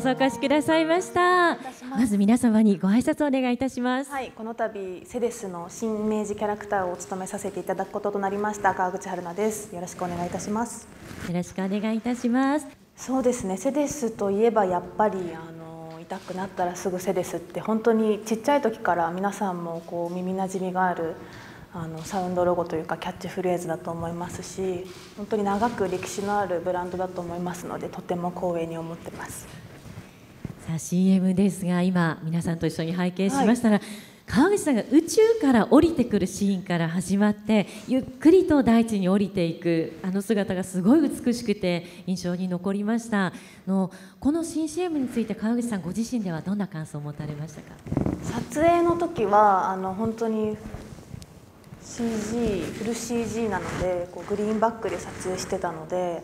ぞお越しくださいましたまず皆様にご挨拶をお願いいたしますはいこの度セデスの新明治キャラクターを務めさせていただくこととなりました川口春奈ですよろしくお願いいたしますよろしくお願いいたしますそうですねセデスといえばやっぱりあの痛くなったらすぐセデスって本当にちっちゃい時から皆さんもこう耳なじみがあるあのサウンドロゴというかキャッチフレーズだと思いますし本当に長く歴史のあるブランドだと思いますのでとても光栄に思ってます。さあ CM ですが今皆さんと一緒に拝見しましたら、はい、川口さんが宇宙から降りてくるシーンから始まってゆっくりと大地に降りていくあの姿がすごい美しくて印象に残りましたのこの新 CM について川口さんご自身ではどんな感想を持たれましたか撮影の時はあの本当に CG フル CG なのでこうグリーンバックで撮影してたので。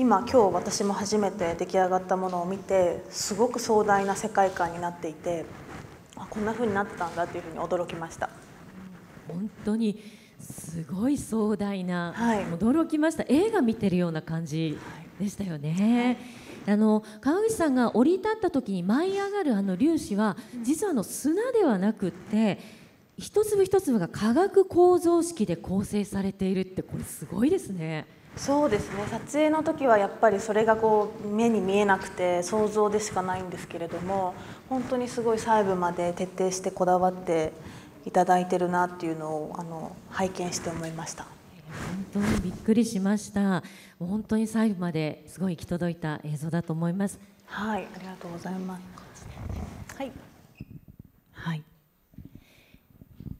今今日私も初めて出来上がったものを見てすごく壮大な世界観になっていてあこんな風になってたんだっていう風に驚きました。本当にすごい壮大な、はい、驚きました映画見てるような感じでしたよね。はい、あの川口さんが降り立った時に舞い上がるあの粒子は実はあの砂ではなくって一粒一粒が化学構造式で構成されているってこれすごいですね。そうですね撮影の時はやっぱりそれがこう目に見えなくて想像でしかないんですけれども本当にすごい細部まで徹底してこだわっていただいてるなっていうのをあの拝見して思いました本当にびっくりしました本当に細部まですごい行き届いた映像だと思いますはいありがとうございますはい、はい、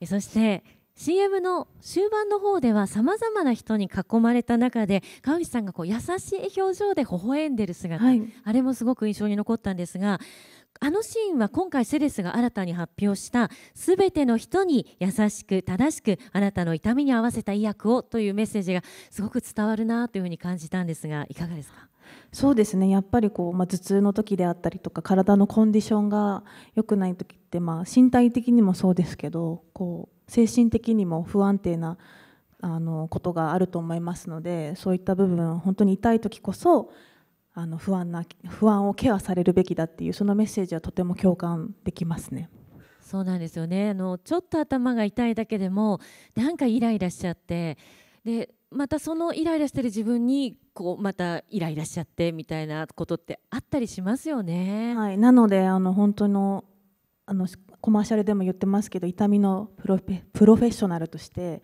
そして CM の終盤の方ではさまざまな人に囲まれた中で川口さんがこう優しい表情で微笑んでる姿、はい、あれもすごく印象に残ったんですがあのシーンは今回セレスが新たに発表した「すべての人に優しく正しくあなたの痛みに合わせた医薬を」というメッセージがすごく伝わるなというふうに感じたんですがいかがですかそうですねやっぱりこう、まあ、頭痛の時であったりとか体のコンディションが良くない時って、まあ、身体的にもそうですけどこう精神的にも不安定なあのことがあると思いますのでそういった部分本当に痛い時こそあの不安な不安をケアされるべきだっていうそのメッセージはとても共感できますね。そうなんですよねあのちょっと頭が痛いだけでもなんかイライラしちゃってでまたそのイライラしてる自分にこうまたイライラしちゃってみたいなことってあったりしますよね。はい、なのであの本当のあのコマーシャルでも言ってますけど痛みのプロフェッショナルとして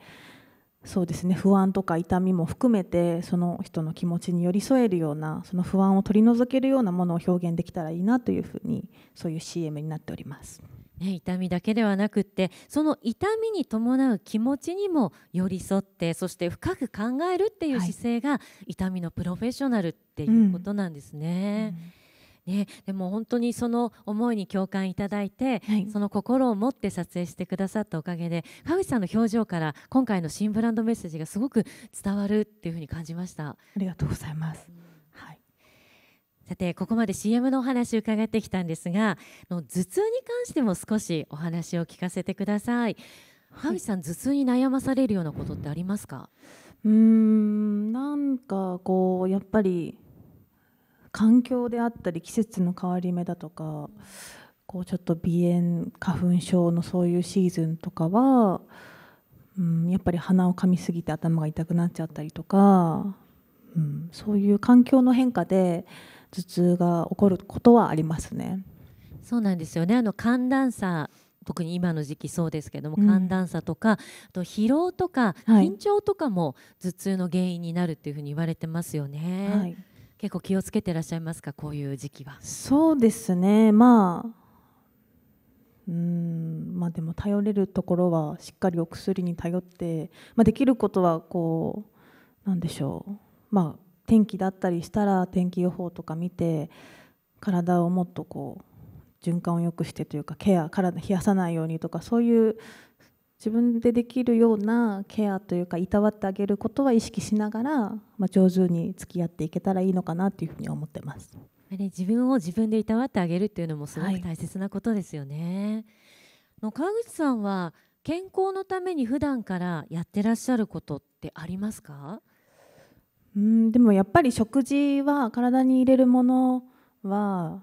そうですね不安とか痛みも含めてその人の気持ちに寄り添えるようなその不安を取り除けるようなものを表現できたらいいなというふうにそういう CM になっております。ね、痛みだけではなくってその痛みに伴う気持ちにも寄り添ってそして深く考えるっていう姿勢が、はい、痛みのプロフェッショナルっていうことなんですね。うんうんね、でも本当にその思いに共感いただいて、はい、その心を持って撮影してくださったおかげで川口さんの表情から今回の新ブランドメッセージがすごく伝わるっていうふうに感じましたありがとうございます、はい、さてここまで CM のお話伺ってきたんですがの頭痛に関しても少しお話を聞かせてください川口さん頭痛に悩まされるようなことってありますかうんなんかこうやっぱり環境であったり季節の変わり目だとかこうちょっと鼻炎花粉症のそういうシーズンとかは、うん、やっぱり鼻をかみすぎて頭が痛くなっちゃったりとか、うん、そういう環境の変化で頭痛が起こることはありますね。そうなんですよねあの寒暖差特に今の時期そうですけども、寒暖差とかあと疲労とか緊張とかも頭痛の原因になるっていうふうに言われてますよね。はい結構気をつけてらっしゃいますかこういう時期はそうですねまあうんまあでも頼れるところはしっかりお薬に頼って、まあ、できることはこうなんでしょうまあ天気だったりしたら天気予報とか見て体をもっとこう循環を良くしてというかケア体冷やさないようにとかそういう自分でできるようなケアというかいたわってあげることは意識しながら、まあ、上手に付き合っていけたらいいのかなというふうに思ってます。ね、自分を自分でいたわってあげるっていうのもすごく大切なことですよね。はい、川口さんは健康のために普段からやってらっしゃることってありますかうんでもやっぱり食事は体に入れるものは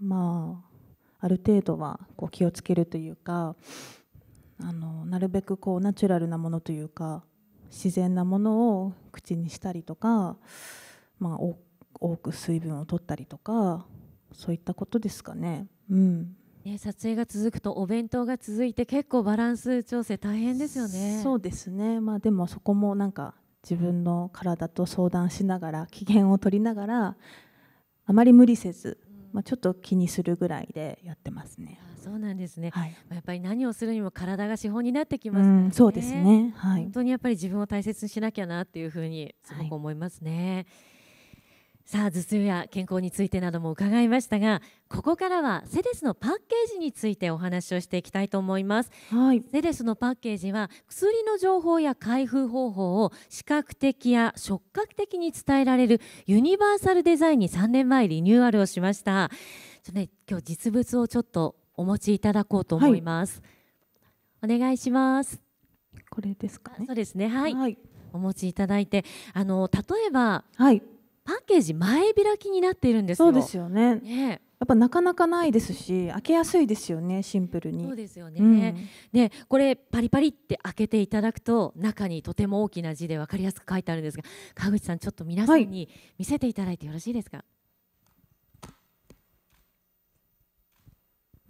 まあある程度はこう気をつけるというかあのなるべくこうナチュラルなものというか自然なものを口にしたりとか、まあ、多く水分を取ったりとかそういったことですかね。うんね、撮影が続くとお弁当が続いて結構バランス調整大変ですよね。そうですね、まあ、でもそこもなんか自分の体と相談しながら機嫌を取りながらあまり無理せずまあ、ちょっと気にするぐらいでやってますね。そうなんですね、はい、やっぱり何をするにも体が資本になってきます、ね、そうですね、はい、本当にやっぱり自分を大切にしなきゃなっていうふうにすごく思いますね。はいさあ頭痛や健康についてなども伺いましたがここからはセデスのパッケージについてお話をしていきたいと思います、はい、セデスのパッケージは薬の情報や開封方法を視覚的や触覚的に伝えられるユニバーサルデザインに3年前リニューアルをしましたちょ、ね、今日実物をちょっとお持ちいただこうと思います、はい、お願いしますこれですか、ね、そうですねはい、はい、お持ちいただいてあの例えば、はいパッケージ前開きになっているんですそうですよね。ねやっぱなかなかないですし開けやすいですよねシンプルにそうですよね、うん、でこれパリパリって開けていただくと中にとても大きな字で分かりやすく書いてあるんですが川口さんちょっと皆さんに見せていただいてよろしいですか、は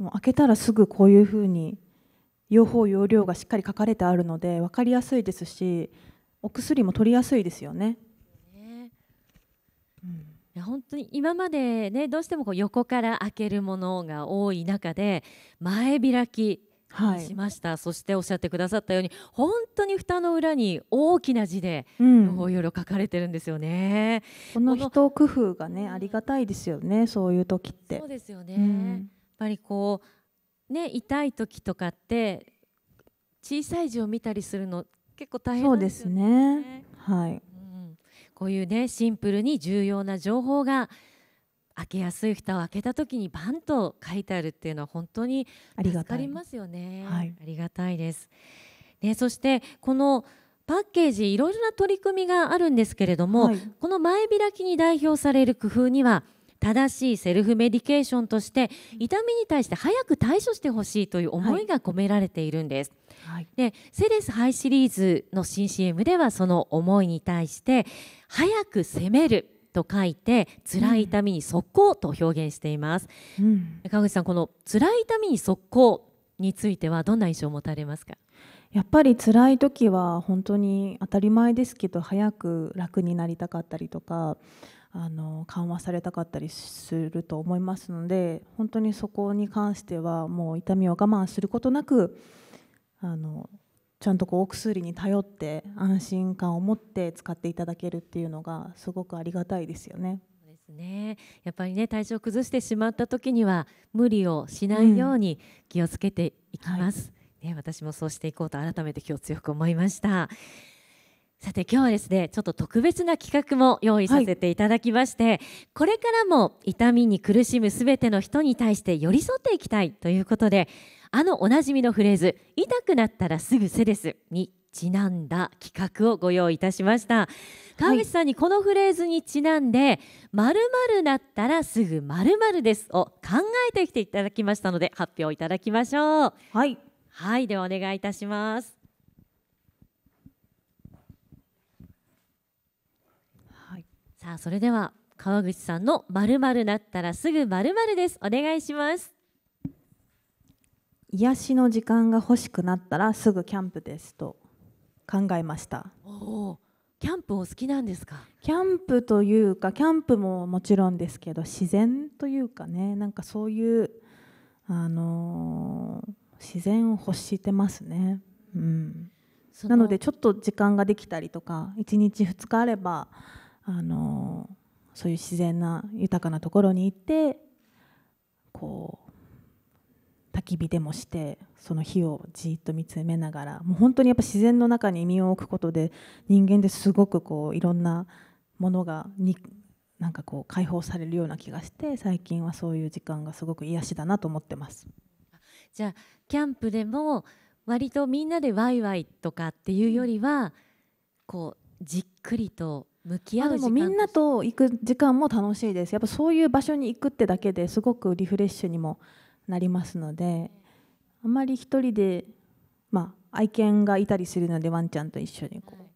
い、もう開けたらすぐこういうふうに用法用量がしっかり書かれてあるので分かりやすいですしお薬も取りやすいですよねうん、本当に今までねどうしてもこう横から開けるものが多い中で前開きしました、はい、そしておっしゃってくださったように本当に蓋の裏に大きな字でいろいろ書かれてるんですよね、この一工夫がねありがたいですよねそういう時ってそうですよね、うん、やっぱりこうね痛い時とかって小さい字を見たりするの結構大変、ね、そうですねはいこういうねシンプルに重要な情報が開けやすい蓋を開けた時にバンと書いてあるっていうのは本当に助かりますよね。ありはい、ありがたいです、ね、そしてこのパッケージいろいろな取り組みがあるんですけれども、はい、この前開きに代表される工夫には正しいセルフメディケーションとして痛みに対して早く対処してほしいという思いが込められているんです。はい、でセレスハイシリーズの新 CM ではその思いに対して「早く攻める」と書いて辛い痛みに速攻と表現しています、うん、川口さんこの辛い痛みに速攻についてはどんな印象を持たれますかやっぱり辛い時は本当に当たり前ですけど早く楽になりたかったりとかあの緩和されたかったりすると思いますので本当にそこに関してはもう痛みを我慢することなくあのちゃんとこうお薬に頼って安心感を持って使っていただけるっていうのがすごくありがたいですよね。ねやっぱりね体調を崩してしまった時には無理をしないように気をつけていきます、うんはい、ね私もそうしていこうと改めて今日強く思いました。さて今日はですねちょっと特別な企画も用意させていただきまして、はい、これからも痛みに苦しむすべての人に対して寄り添っていきたいということであのおなじみのフレーズ「痛くなったらすぐせです」にちなんだ企画をご用意いたしました川口さんにこのフレーズにちなんで「まるなったらすぐまるです」を考えてきていただきましたので発表いただきましょうはい、はい、ではお願いいたしますさあそれでは川口さんのまるまるなったらすぐまるまるですお願いします癒しの時間が欲しくなったらすぐキャンプですと考えましたおキャンプを好きなんですかキャンプというかキャンプももちろんですけど自然というかねなんかそういうあのー、自然を欲してますねうんなのでちょっと時間ができたりとか1日2日あればあのそういう自然な豊かなところに行ってこう焚き火でもしてその火をじっと見つめながらもう本当にやっぱ自然の中に身を置くことで人間ですごくこういろんなものがになんかこう解放されるような気がして最近はそういう時間がすごく癒しだなと思ってます。じゃあキャンプでも割とみんなでワイワイとかっていうよりはこうじっくりと向き合う時間みんなと行く時間も楽しいですやっぱそういう場所に行くってだけですごくリフレッシュにもなりますのであまり一人でまあ愛犬がいたりするのでワンちゃんと一緒にこう、はい、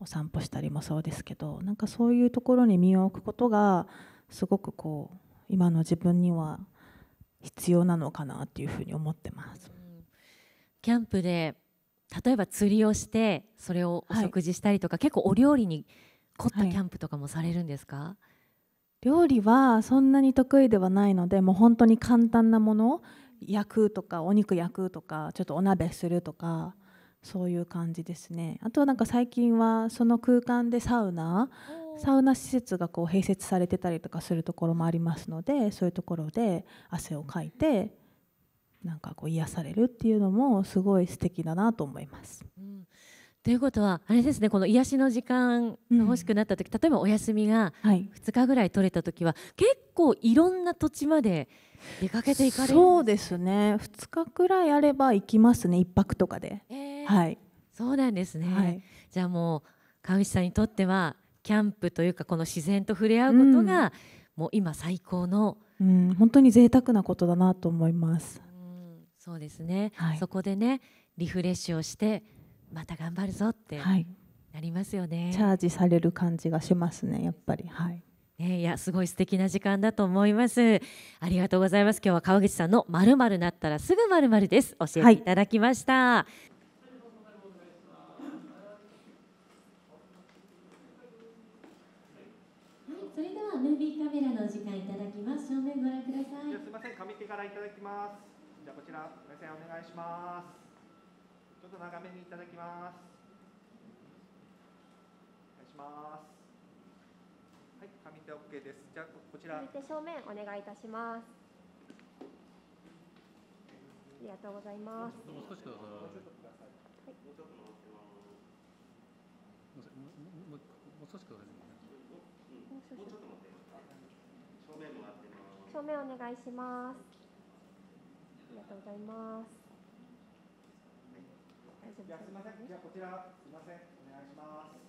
お散歩したりもそうですけどなんかそういうところに身を置くことがすごくこう今の自分には必要なのかなっていうふうに思ってます。キャンプで例えば釣りをしてそれをお食事したりとか、はい、結構お料理に凝ったキャンプとかもされるんですか、はい、料理はそんなに得意ではないのでもう本当に簡単なもの焼くとかお肉焼くとかちょっとお鍋するとかそういう感じですねあとなんか最近はその空間でサウナサウナ施設がこう併設されてたりとかするところもありますのでそういうところで汗をかいてなんかこう癒されるっていうのもすごい素敵だなと思います。うんということはあれですねこの癒しの時間が欲しくなった時、うん、例えばお休みが2日ぐらい取れた時は、はい、結構いろんな土地まで出かけていかれるそうですね2日くらいあれば行きますね1泊とかで、えー、はいそうなんですね、はい、じゃあもう川口さんにとってはキャンプというかこの自然と触れ合うことが、うん、もう今最高の、うん、本当に贅沢なことだなと思います、うん、そうですね、はい、そこでねリフレッシュをしてまた頑張るぞってなりますよね、はい、チャージされる感じがしますねやっぱりはい。ね、いやすごい素敵な時間だと思いますありがとうございます今日は川口さんのまるまるなったらすぐまるまるです教えていただきました、はい、それではムービーカメラの時間いただきます正面ご覧くださいすみません紙手からいただきますじゃこちら目線お願いしますょっと長めにいただきます。お願いします。はい、紙手 OK です。じゃあこちら。続いて正面お願いいたします。ありがとうございます。もう少しください。もうちょっとってます。もう少しください。もうちょっと待って。正面もってます。正面お願いします。ありがとうございます。じゃあすみません。じゃあこちらすみません。お願いします。